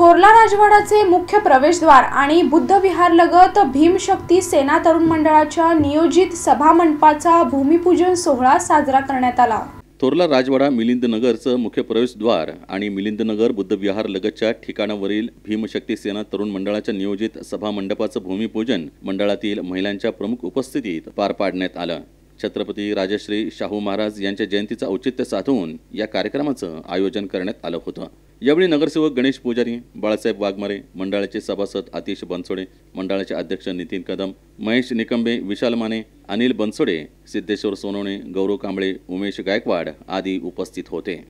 थोरला राजवाडाचे मुख्य प्रवेशद्वार आणि लगत भीमशक्ती सेना तरुण मंडळाच्या नियोजित सभामंडपाचा भूमिपूजन सोहळा साजरा करण्यात आला थोरला राजवाडा मिलिंद नगरचं मुख्य प्रवेशद्वार आणि मिलिंदनगर विहार लगतच्या ठिकाणावरील भीमशक्ती सेना तरुण मंडळाच्या नियोजित सभा मंडपाचं भूमिपूजन मंडळातील महिलांच्या प्रमुख उपस्थितीत पार पाडण्यात आलं छत्रपती राजश्री शाहू महाराज यांच्या जयंतीचं औचित्य साधून या कार्यक्रमाचं आयोजन करण्यात आलं होतं यावेळी नगरसेवक गणेश पुजारी बाळासाहेब वाघमारे मंडळाचे सभासद आतिश बनसोडे मंडळाचे अध्यक्ष नितीन कदम महेश निकंबे विशाल माने अनिल बनसोडे सिद्धेश्वर सोनवणे गौरव कांबळे उमेश गायकवाड आदी उपस्थित होते